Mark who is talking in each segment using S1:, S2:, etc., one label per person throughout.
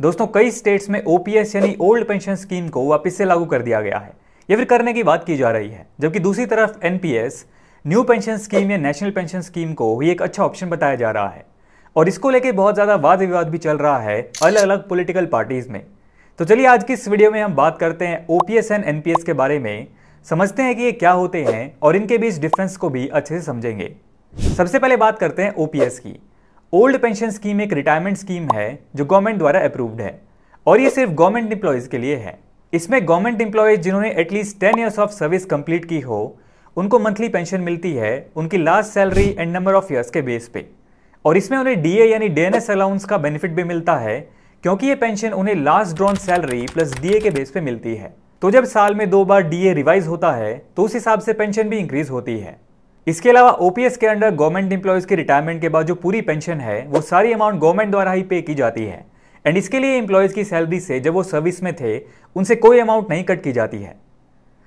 S1: दोस्तों कई स्टेट्स में ओपीएस यानी ओल्ड पेंशन स्कीम को वापस से लागू कर दिया गया है या फिर करने की बात की जा रही है जबकि दूसरी तरफ एनपीएस न्यू पेंशन स्कीम या नेशनल पेंशन स्कीम को ही एक अच्छा ऑप्शन बताया जा रहा है और इसको लेके बहुत ज़्यादा वाद विवाद भी चल रहा है अलग अलग पोलिटिकल पार्टीज़ में तो चलिए आज की इस वीडियो में हम बात करते हैं ओपीएस एंड एनपीएस के बारे में समझते हैं कि ये क्या होते हैं और इनके बीच डिफरेंस को भी अच्छे से समझेंगे सबसे पहले बात करते हैं ओपीएस की ओल्ड पेंशन स्कीम एक रिटायरमेंट स्कीम है जो गवर्नमेंट द्वारा अप्रूव्ड है और ये सिर्फ गवर्नमेंट इंप्लॉयज के लिए है इसमें गवर्नमेंट इंप्लॉयज जिन्होंने at least ten years of service complete की हो उनको मंथली पेंशन मिलती है उनकी last salary and number of years के बेस पे और इसमें उन्हें डीए यानी डीएनएस अलाउंस का बेनिफिट भी मिलता है क्योंकि ये पेंशन उन्हें last drawn salary plus DA के बेस पे मिलती है तो जब साल में दो बार डीए रिवाइज होता है तो उस हिसाब से पेंशन भी इंक्रीज होती है इसके अलावा ओपीएस के अंडर गवर्नमेंट इंप्लॉयज के रिटायरमेंट के बाद जो पूरी पेंशन है वो सारी अमाउंट गवर्नमेंट द्वारा ही पे की जाती है एंड इसके लिए इंप्लॉयज की सैलरी से जब वो सर्विस में थे उनसे कोई अमाउंट नहीं कट की जाती है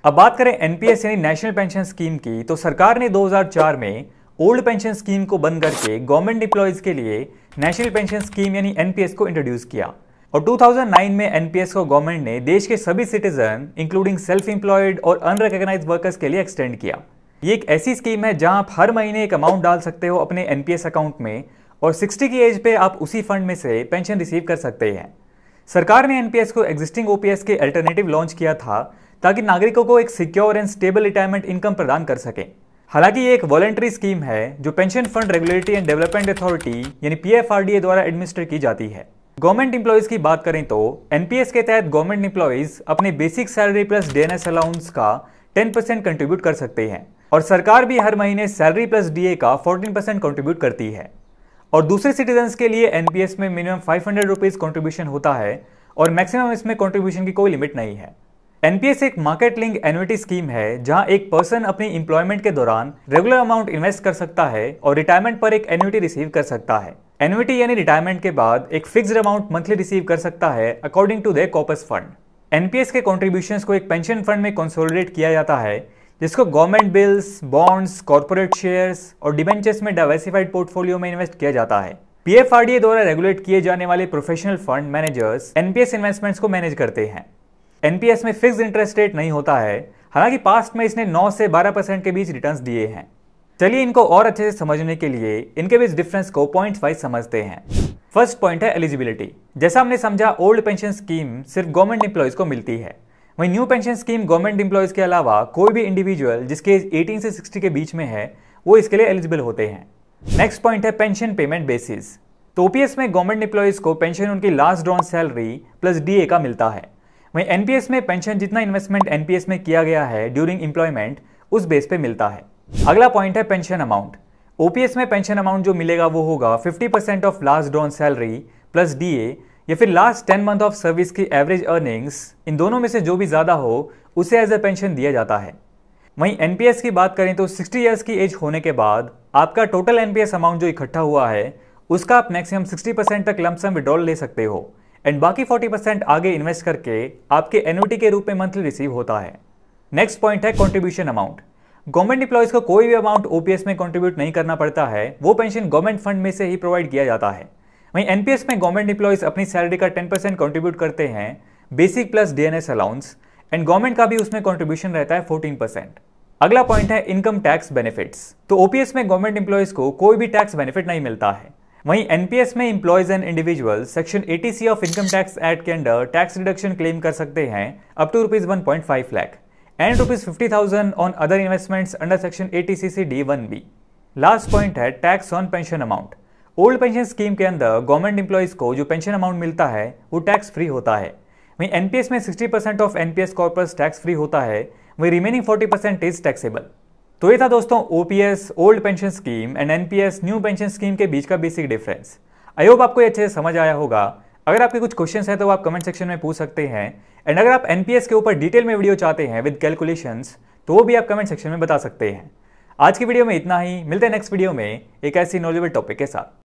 S1: अब बात करें एनपीएस यानी नेशनल पेंशन स्कीम की तो सरकार ने 2004 में ओल्ड पेंशन स्कीम को बंद करके गवर्नमेंट इंप्लॉयज के लिए नेशनल पेंशन स्कीम यानी एनपीएस को इंट्रोड्यूस किया और 2009 में एनपीएस को गवर्नमेंट ने देश के सभी सिटीजन इंक्लूडिंग सेल्फ इंप्लॉयड और अनरिकग्नाइज वर्कर्स के लिए एक्सटेंड किया ये एक ऐसी स्कीम है जहां आप हर महीने एक अमाउंट डाल सकते हो अपने एनपीएस अकाउंट में और 60 की एज पे आप उसी फंड में से पेंशन रिसीव कर सकते हैं सरकार ने एनपीएस को एग्जिस्टिंग ओपीएस के अल्टरनेटिव लॉन्च किया था ताकि नागरिकों को एक secure and stable retirement income प्रदान कर सकें हालांकि ये एक वॉलेंट्री स्कीम है जो pension fund regulatory and development authority यानी पी द्वारा एडमिनिस्टर की जाती है गवर्नमेंट इंप्लॉयज़ की बात करें तो एनपीएस के तहत गवर्नमेंट इंप्लॉयज़ अपने basic salary plus dearness allowance का 10% कंट्रीब्यूट कर सकते हैं और सरकार भी हर महीने सैलरी प्लस डीए का 14 परसेंट कॉन्ट्रीब्यूट करती है और दूसरे सिटीजन्स के लिए एनपीएस में मिनिमम फाइव हंड्रेड कॉन्ट्रीब्यूशन होता है और मैक्सिमम इसमें कॉन्ट्रीब्यूशन की कोई लिमिट नहीं है एनपीएस एक मार्केट लिंक एनुटी स्कीम है जहां एक पर्सन अपनी इंप्लॉयमेंट के दौरान रेगुलर अमाउंट इन्वेस्ट कर सकता है और रिटायरमेंट पर एक एनुटी रिसीव कर सकता है एनुटी यानी रिटायरमेंट के बाद एक फिक्स अमाउंट मंथली रिसीव कर सकता है according to the corpus fund NPS के कॉन्ट्रीब्यूशन को एक पेंशन फंड में कंसोलिडेट किया जाता है जिसको government bills bonds corporate shares और डिबेंचर्स में डाइवर्सिफाइड पोर्टफोलियो में इन्वेस्ट किया जाता है पीएफआरडीए द्वारा रेगुलेट किए जाने वाले professional fund managers NPS investments को मैनेज करते हैं एनपीएस में फिक्स इंटरेस्ट रेट नहीं होता है हालांकि पास्ट में इसने 9 से 12 परसेंट के बीच रिटर्न्स दिए हैं चलिए इनको और अच्छे से समझने के लिए इनके बीच डिफरेंस को पॉइंट वाइज समझते हैं फर्स्ट पॉइंट है एलिजिबिलिटी जैसा हमने समझा ओल्ड पेंशन स्कीम सिर्फ गवर्नमेंट एम्प्लॉयज को मिलती है वहीं new pension scheme government employees के अलावा कोई भी इंडिविजुअल जिसके एज 18 से 60 के बीच में है वो इसके लिए एलिजिबल होते हैं नेक्स्ट पॉइंट है पेंशन पेमेंट बेसिस तो ओपीएस में गवर्नमेंट इंप्लॉयज को पेंशन उनकी last drawn salary plus DA का मिलता है वहीं एनपीएस में पेंशन जितना इन्वेस्टमेंट एनपीएस में किया गया है ड्यूरिंग इंप्लॉयमेंट उस बेस पे मिलता है अगला पॉइंट है पेंशन अमाउंट ओपीएस में पेंशन अमाउंट जो मिलेगा वो होगा 50% of last drawn salary plus DA या फिर last ten month of service की एवरेज अर्निंग्स इन दोनों में से जो भी ज़्यादा हो उसे एज ए पेंशन दिया जाता है वहीं एनपीएस की बात करें तो 60 ईयर्स की एज होने के बाद आपका टोटल एनपीएस अमाउंट जो इकट्ठा हुआ है उसका आप मैक्सिमम 60 परसेंट तक लमसम विड्रॉल ले सकते हो एंड बाकी 40 परसेंट आगे इन्वेस्ट करके आपके एनओटी के रूप में मंथली रिसीव होता है नेक्स्ट पॉइंट है कॉन्ट्रीब्यूशन अमाउंट गवर्नमेंट इंप्लॉयज़ को कोई भी अमाउंट ओपीएस में कॉन्ट्रीब्यूट नहीं करना पड़ता है वो पेंशन गवर्नमेंट फंड में से ही प्रोवाइड किया जाता है वहीं एनपीएस में गवर्नमेंट इंप्लॉयज़ अपनी सैलरी का टेन परसेंट कॉन्ट्रीब्यूट करते हैं basic plus dearness allowance and government का भी उसमें कॉन्ट्रीब्यूशन रहता है फोर्टीन परसेंट अगला पॉइंट है इनकम टैक्स बेनिफिट्स तो ओपीएस में गवर्नमेंट इंप्लॉयज़ को कोई भी टैक्स बेनिफिट नहीं मिलता है वहीं एनपीएस में employees and individual section eighty C of income tax act के अंडर टैक्स रिडक्शन क्लेम कर सकते हैं up to rupees one point five lakh and rupees fifty thousand on other investments under section 80 C C D one B last point है tax on pension amount old pension scheme के अंदर government employees को जो pension amount मिलता है वो tax free होता है वहीं एनपीएस में 60 percent of NPS corpus tax free होता है वहीं रिमेनिंग 40 परसेंट इज टैक्सेबल तो ये था दोस्तों OPS old pension scheme and NPS new pension scheme के बीच का बेसिक डिफरेंस आई होप आपको ये अच्छे से समझ आया होगा अगर आपके कुछ क्वेश्चंस हैं तो आप कमेंट सेक्शन में पूछ सकते हैं एंड अगर आप एनपीएस के ऊपर डिटेल में वीडियो चाहते हैं विद कैलकुलेशंस तो वो भी आप कमेंट सेक्शन में बता सकते हैं आज की वीडियो में इतना ही मिलते हैं नेक्स्ट वीडियो में एक ऐसी नॉलेजेबल टॉपिक के साथ